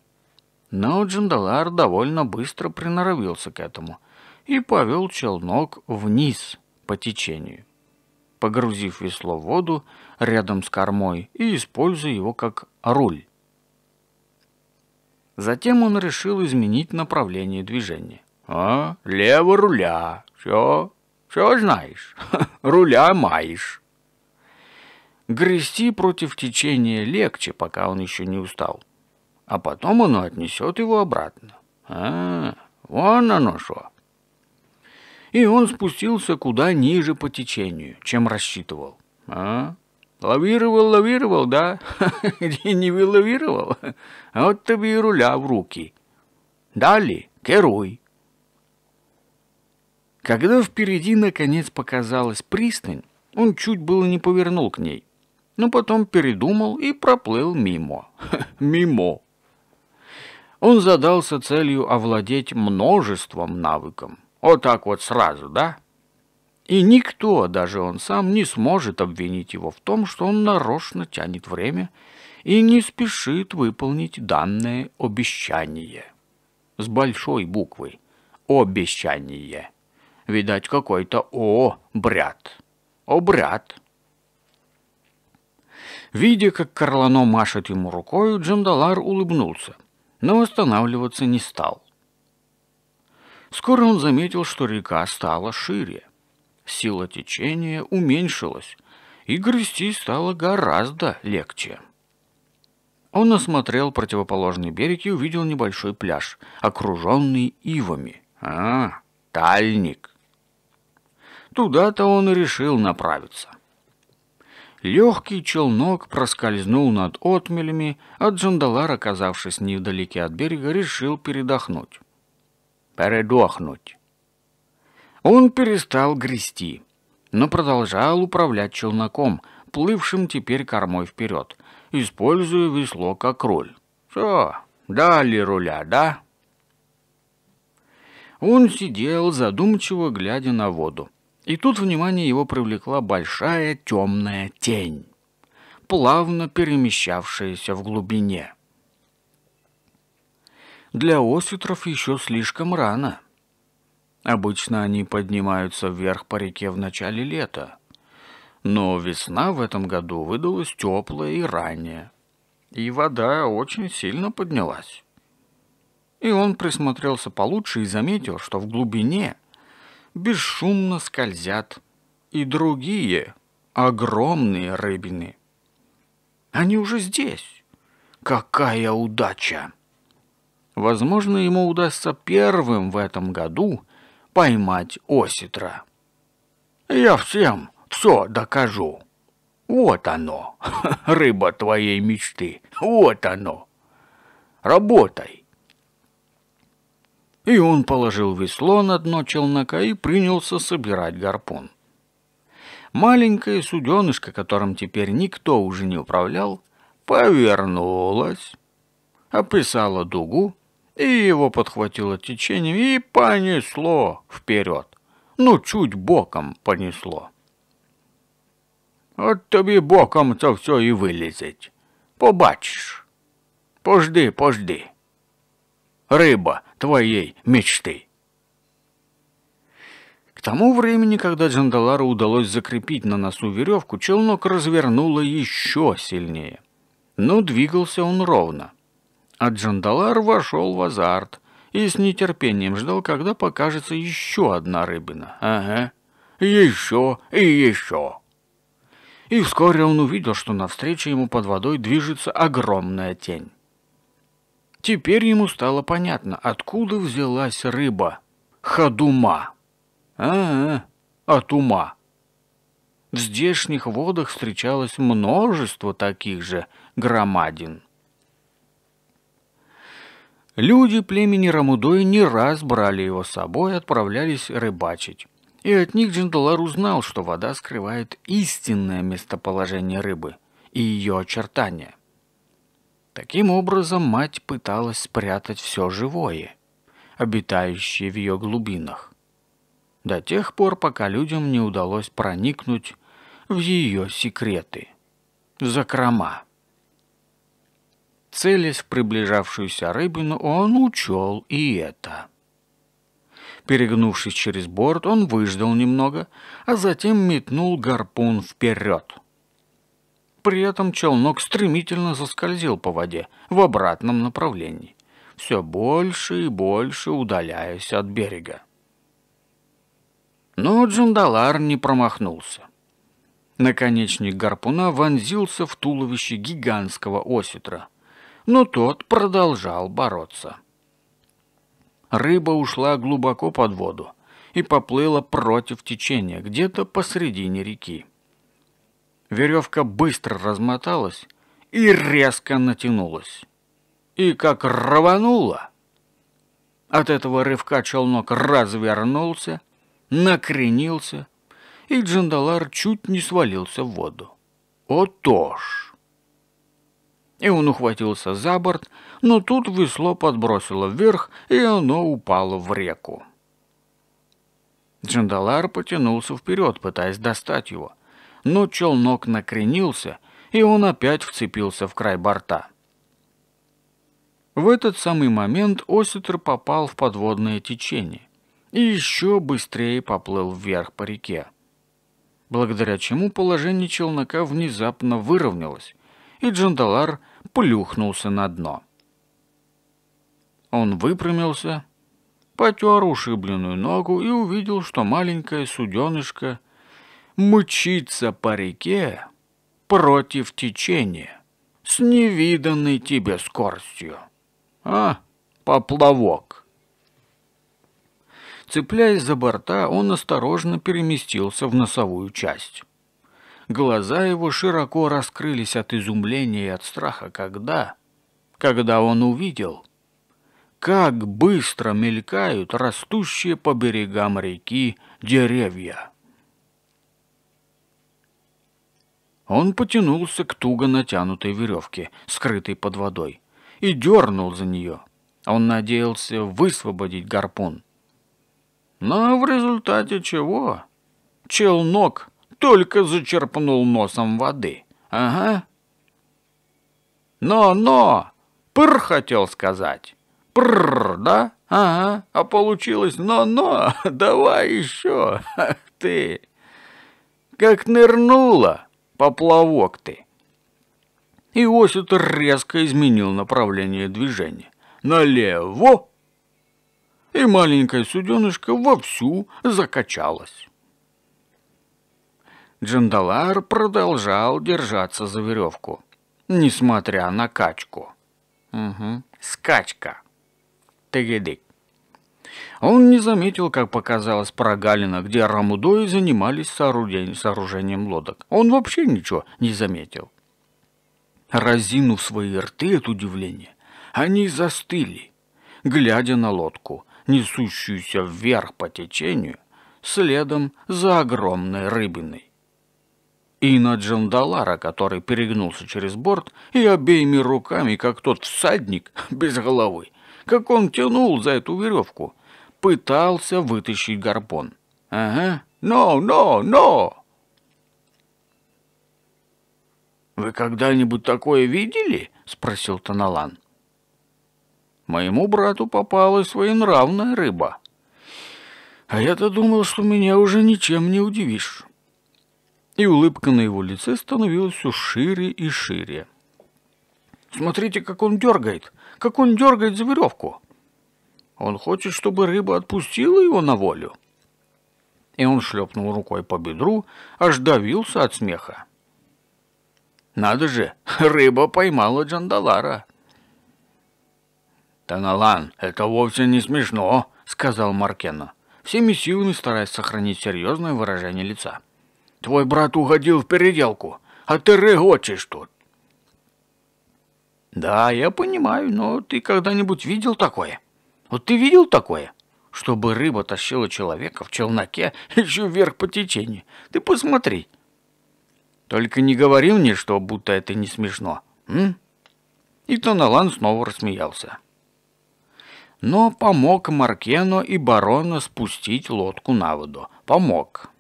Но Джандалар довольно быстро приноровился к этому и повел челнок вниз по течению, погрузив весло в воду рядом с кормой и используя его как руль. Затем он решил изменить направление движения. «А, лево руля. Все, все знаешь. руля маешь». Грести против течения легче, пока он еще не устал. А потом оно отнесет его обратно. А, вон оно что. И он спустился куда ниже по течению, чем рассчитывал. А, Лавировал, лавировал, да? Не вилавировал? Вот тебе і руля в руки. Далее, герой. Когда впереди наконец показалась пристань, он чуть было не повернул к ней, но потом передумал и проплыл мимо. мимо. Он задался целью овладеть множеством навыком. Вот так вот сразу, да? И никто, даже он сам, не сможет обвинить его в том, что он нарочно тянет время и не спешит выполнить данное обещание. С большой буквы. Обещание. Видать, какой-то О, брат. О, брат. Видя, как Карлано машет ему рукой, Джандалар улыбнулся, но останавливаться не стал. Скоро он заметил, что река стала шире. Сила течения уменьшилась, и грести стало гораздо легче. Он осмотрел противоположный берег и увидел небольшой пляж, окруженный ивами. А, тальник. Туда-то он и решил направиться. Легкий челнок проскользнул над отмелями, а Джандалар, оказавшись невдалеке от берега, решил передохнуть. «Передохнуть», он перестал грести, но продолжал управлять челноком, плывшим теперь кормой вперед, используя весло как руль. «Все, дали руля, да?» Он сидел, задумчиво глядя на воду. И тут внимание его привлекла большая темная тень, плавно перемещавшаяся в глубине. Для осетров еще слишком рано. Обычно они поднимаются вверх по реке в начале лета. Но весна в этом году выдалась теплая и ранняя. И вода очень сильно поднялась. И он присмотрелся получше и заметил, что в глубине бесшумно скользят и другие огромные рыбины. Они уже здесь. Какая удача! Возможно, ему удастся первым в этом году – поймать осетра. Я всем все докажу. Вот оно, рыба твоей мечты, вот оно. Работай. И он положил весло на дно челнока и принялся собирать гарпун. Маленькое суденышко, которым теперь никто уже не управлял, повернулось, описала дугу и его подхватило течением и понесло вперед. Ну, чуть боком понесло. От тобі боком це все і вылезет, побачишь. Пожди, пожди. Рыба твоей мечты. К тому времени, когда Джандалару удалось закрепить на носу веревку, челнок развернуло еще сильнее. Но двигался он ровно. А Джандалар вошел в азарт и с нетерпением ждал, когда покажется еще одна рыбина. Ага, еще и еще. И вскоре он увидел, что навстречу ему под водой движется огромная тень. Теперь ему стало понятно, откуда взялась рыба. Ходума. Ага, от ума. В здешних водах встречалось множество таких же громадин. Люди племени Рамудоя не раз брали его с собой и отправлялись рыбачить. И от них Джандалар узнал, что вода скрывает истинное местоположение рыбы и ее очертания. Таким образом, мать пыталась спрятать все живое, обитающее в ее глубинах, до тех пор, пока людям не удалось проникнуть в ее секреты, в закрома. Целясь в приближавшуюся рыбину, он учел и это. Перегнувшись через борт, он выждал немного, а затем метнул гарпун вперед. При этом челнок стремительно заскользил по воде в обратном направлении, все больше и больше удаляясь от берега. Но Джандалар не промахнулся. Наконечник гарпуна вонзился в туловище гигантского осетра – но тот продолжал бороться. Рыба ушла глубоко под воду и поплыла против течения, где-то посредине реки. Веревка быстро размоталась и резко натянулась. И как рванула! От этого рывка челнок развернулся, накренился, и Джандалар чуть не свалился в воду. О Отож! И он ухватился за борт, но тут весло подбросило вверх, и оно упало в реку. Джандалар потянулся вперед, пытаясь достать его. Но челнок накренился, и он опять вцепился в край борта. В этот самый момент Осетр попал в подводное течение и еще быстрее поплыл вверх по реке, благодаря чему положение челнока внезапно выровнялось, и Джандалар плюхнулся на дно. Он выпрямился, потер ушибленную ногу и увидел, что маленькая суденышка мчится по реке против течения с невиданной тебе скоростью. А, поплавок. Цепляясь за борта, он осторожно переместился в носовую часть. Глаза его широко раскрылись от изумления и от страха, когда... Когда он увидел, как быстро мелькают растущие по берегам реки деревья. Он потянулся к туго натянутой веревке, скрытой под водой, и дернул за нее. Он надеялся высвободить гарпун. Но в результате чего? Челнок только зачерпнул носом воды. Ага. Но-но! Пыр хотел сказать. Пр, да? Ага. А получилось но-но. Давай еще. Ах ты. Как нырнула, поплавок ты. И Иосиф резко изменил направление движения. Налево! И маленькая суденышка вовсю закачалась. Джандалар продолжал держаться за веревку, несмотря на качку. Угу. Скачка. Тегедык. Он не заметил, как показалось прогалина, где Рамудои занимались сооружением, сооружением лодок. Он вообще ничего не заметил. Разинув свои рты от удивления, они застыли, глядя на лодку, несущуюся вверх по течению, следом за огромной рыбиной и на Джандалара, который перегнулся через борт и обеими руками, как тот всадник, без головы, как он тянул за эту веревку, пытался вытащить гарпон. «Ага, но, но, но!» «Вы когда-нибудь такое видели?» — спросил Таналан. «Моему брату попалась своенравная рыба. А я-то думал, что меня уже ничем не удивишь» и улыбка на его лице становилась все шире и шире. «Смотрите, как он дергает! Как он дергает за веревку! Он хочет, чтобы рыба отпустила его на волю!» И он шлепнул рукой по бедру, аж давился от смеха. «Надо же! Рыба поймала Джандалара!» «Таналан, это вовсе не смешно!» — сказал Маркена, всеми силами стараясь сохранить серьезное выражение лица. — Твой брат угодил в переделку, а ты рыгочешь тут. Да, я понимаю, но ты когда-нибудь видел такое? Вот ты видел такое? Чтобы рыба тащила человека в челноке еще вверх по течению. Ты посмотри. Только не говори мне, что будто это не смешно. М? И Тоналан снова рассмеялся. Но помог Маркену и барону спустить лодку на воду. Помог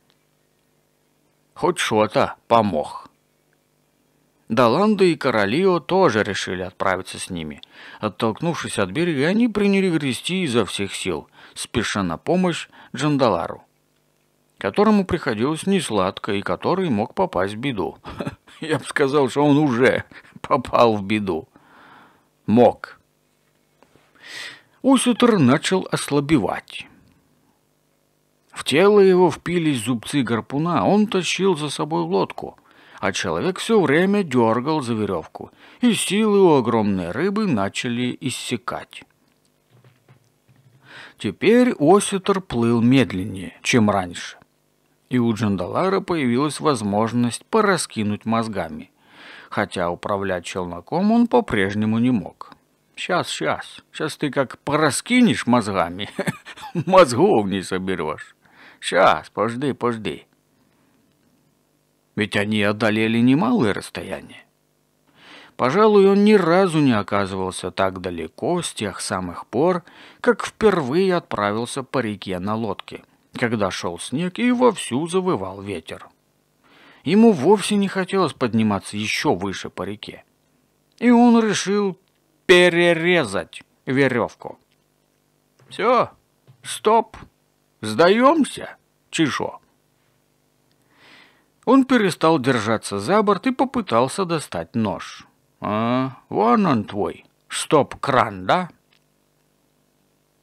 хоть что-то помог. Даланда и Королио тоже решили отправиться с ними. Оттолкнувшись от берега, они приняли грести изо всех сил, спеша на помощь Джандалару, которому приходилось несладко и который мог попасть в беду. Я бы сказал, что он уже попал в беду. Мог. Усютер начал ослабевать. В тело его впились зубцы гарпуна, он тащил за собой лодку, а человек все время дергал за веревку, и силы у огромной рыбы начали иссякать. Теперь осетр плыл медленнее, чем раньше, и у Джандалара появилась возможность пораскинуть мозгами, хотя управлять челноком он по-прежнему не мог. «Сейчас, сейчас, сейчас ты как пораскинешь мозгами, мозгов не соберешь». Сейчас, пожди, пожди. Ведь они одолели немалое расстояние. Пожалуй, он ни разу не оказывался так далеко с тех самых пор, как впервые отправился по реке на лодке, когда шел снег и вовсю завывал ветер. Ему вовсе не хотелось подниматься еще выше по реке. И он решил перерезать веревку. «Все, стоп!» Сдаемся, Чишо?» Он перестал держаться за борт и попытался достать нож. «А, вон он твой, стоп-кран, да?»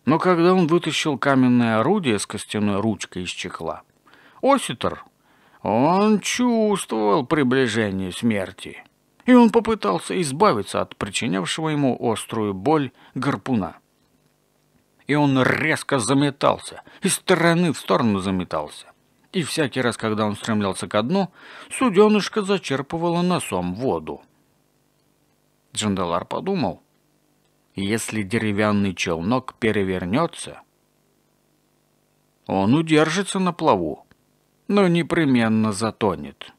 Но когда он вытащил каменное орудие с костяной ручкой из чехла, Оситер, он чувствовал приближение смерти, и он попытался избавиться от причинявшего ему острую боль гарпуна и он резко заметался, из стороны в сторону заметался. И всякий раз, когда он стремлялся ко дну, суденышко зачерпывала носом воду. Джандалар подумал, если деревянный челнок перевернется, он удержится на плаву, но непременно затонет,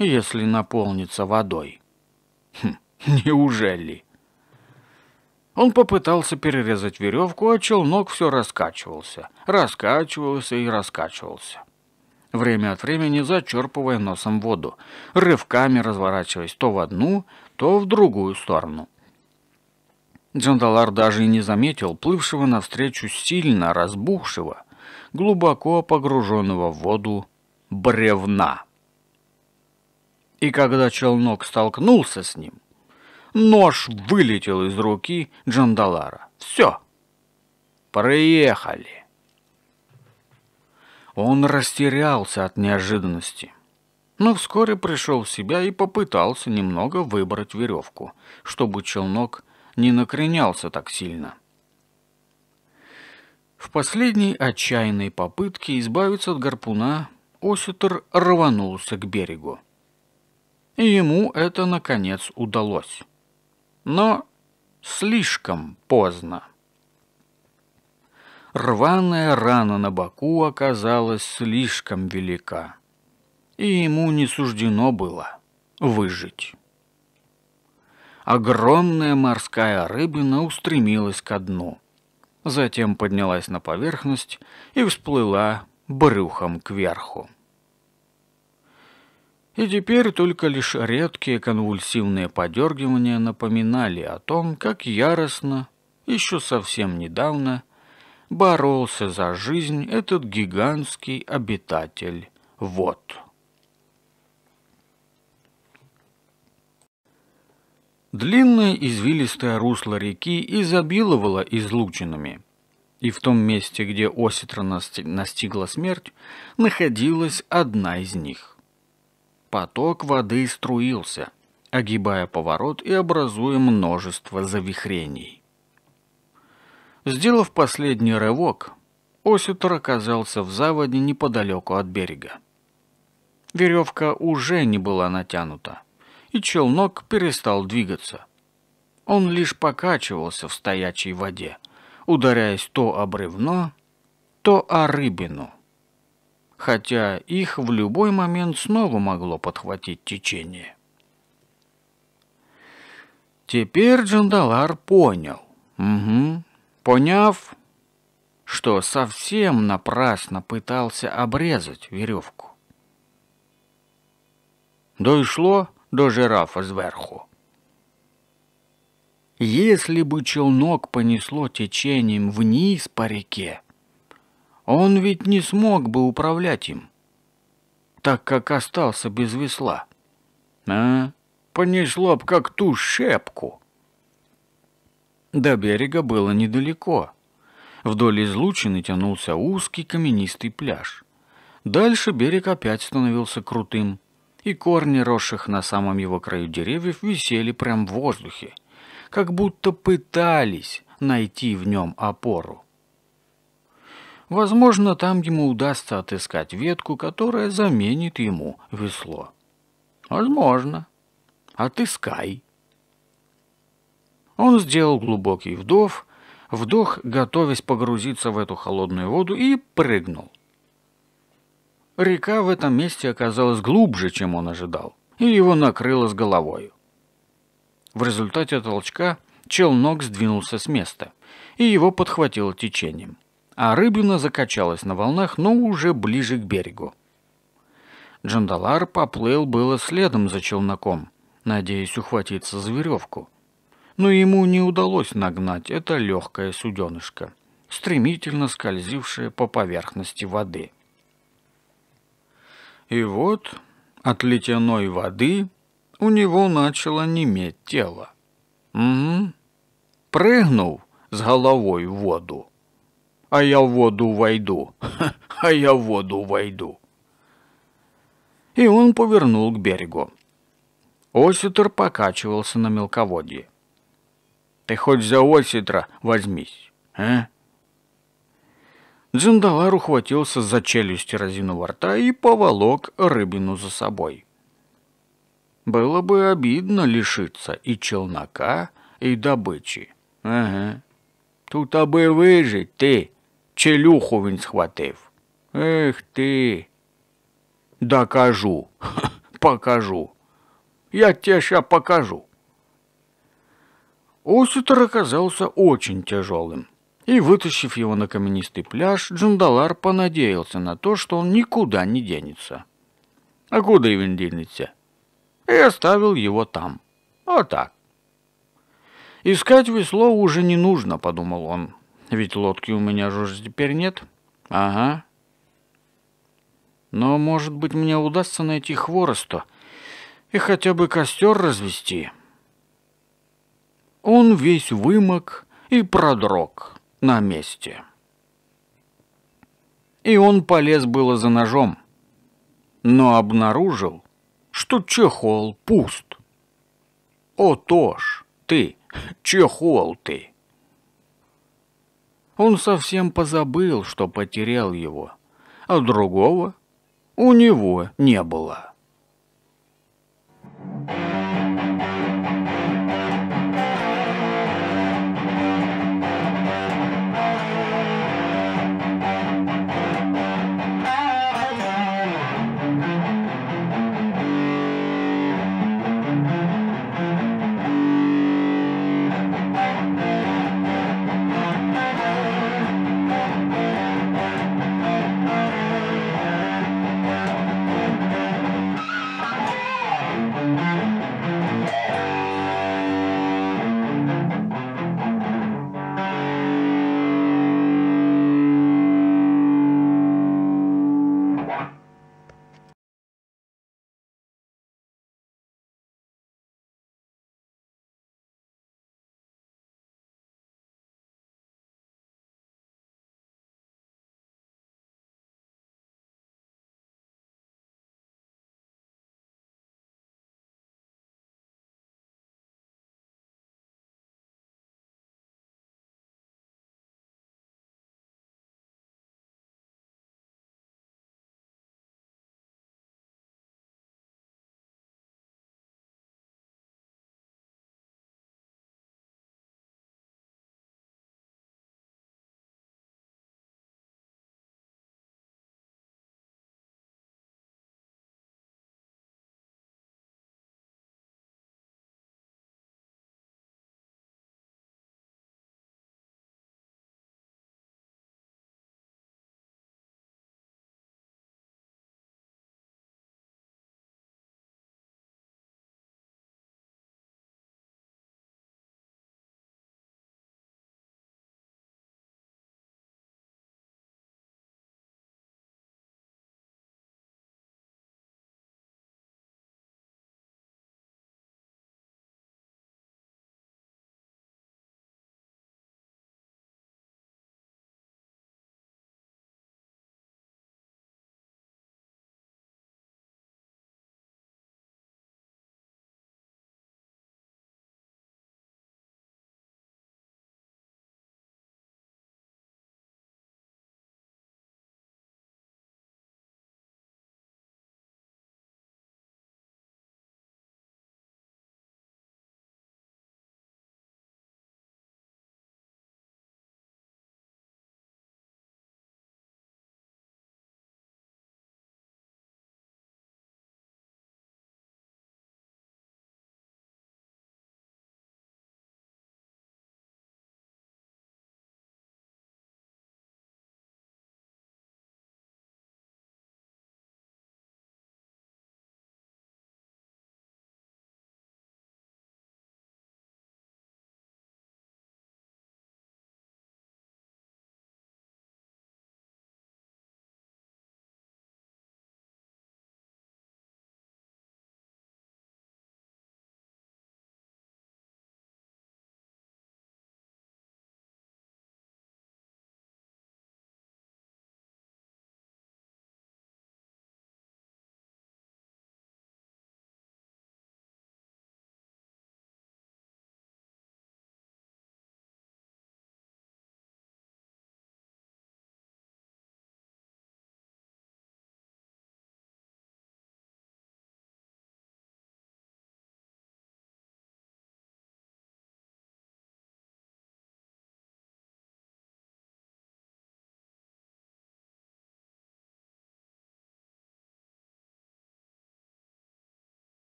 если наполнится водой. Хм, неужели? Он попытался перерезать веревку, а челнок все раскачивался, раскачивался и раскачивался. Время от времени зачерпывая носом воду, рывками разворачиваясь то в одну, то в другую сторону. Джандалар даже и не заметил плывшего навстречу сильно разбухшего, глубоко погруженного в воду бревна. И когда челнок столкнулся с ним, Нож вылетел из руки Джандалара. Все. Проехали. Он растерялся от неожиданности. Но вскоре пришел в себя и попытался немного выбрать веревку, чтобы челнок не накренялся так сильно. В последней отчаянной попытке избавиться от гарпуна Оситер рванулся к берегу. И ему это, наконец, удалось но слишком поздно. Рваная рана на боку оказалась слишком велика, и ему не суждено было выжить. Огромная морская рыбина устремилась ко дну, затем поднялась на поверхность и всплыла брюхом кверху. И теперь только лишь редкие конвульсивные подергивания напоминали о том, как яростно, еще совсем недавно, боролся за жизнь этот гигантский обитатель. Вот. Длинное извилистое русло реки изобиловало излучинами, и в том месте, где Осетра настигла смерть, находилась одна из них. Поток воды струился, огибая поворот и образуя множество завихрений. Сделав последний рывок, Осетр оказался в заводе неподалеку от берега. Веревка уже не была натянута, и челнок перестал двигаться. Он лишь покачивался в стоячей воде, ударяясь то о бревно, то о рыбину хотя их в любой момент снова могло подхватить течение. Теперь Джандалар понял. Угу. Поняв, что совсем напрасно пытался обрезать веревку. Дошло до жирафа сверху. Если бы челнок понесло течением вниз по реке, он ведь не смог бы управлять им, так как остался без весла. А, понесло б как ту шепку. До берега было недалеко. Вдоль излучины тянулся узкий каменистый пляж. Дальше берег опять становился крутым, и корни росших на самом его краю деревьев висели прямо в воздухе, как будто пытались найти в нем опору. Возможно, там ему удастся отыскать ветку, которая заменит ему весло. Возможно. Отыскай. Он сделал глубокий вдох, вдох, готовясь погрузиться в эту холодную воду, и прыгнул. Река в этом месте оказалась глубже, чем он ожидал, и его накрыло с головой. В результате толчка челнок сдвинулся с места, и его подхватило течением а рыбина закачалась на волнах, но уже ближе к берегу. Джандалар поплыл было следом за челноком, надеясь ухватиться за веревку. Но ему не удалось нагнать это легкое суденышко, стремительно скользившее по поверхности воды. И вот от ледяной воды у него начало неметь тело. Угу. Прыгнул с головой в воду а я в воду войду, а я в воду войду. И он повернул к берегу. Оситр покачивался на мелководье. Ты хоть за Оситра возьмись, а? Джандалар ухватился за челюсть разиного рта и поволок рыбину за собой. Было бы обидно лишиться и челнока, и добычи. Ага. Тут абы выжить, ты челюху він схватив. Ех ти. Докажу, покажу. Я тебе ща покажу. Осетр оказался очень тяжелым. И, вытащив его на каменистый пляж, Джандалар понадеялся на то, что он никуда не денется. А куда он денется? И оставил его там. Вот так. «Искать весло уже не нужно», — подумал он. Ведь лодки у меня же уже теперь нет. Ага. Но, может быть, мне удастся найти хвороста и хотя бы костер развести. Он весь вымок и продрог на месте. И он полез было за ножом, но обнаружил, что чехол пуст. О, Тош, ты, чехол ты! Он совсем позабыл, что потерял его, а другого у него не было.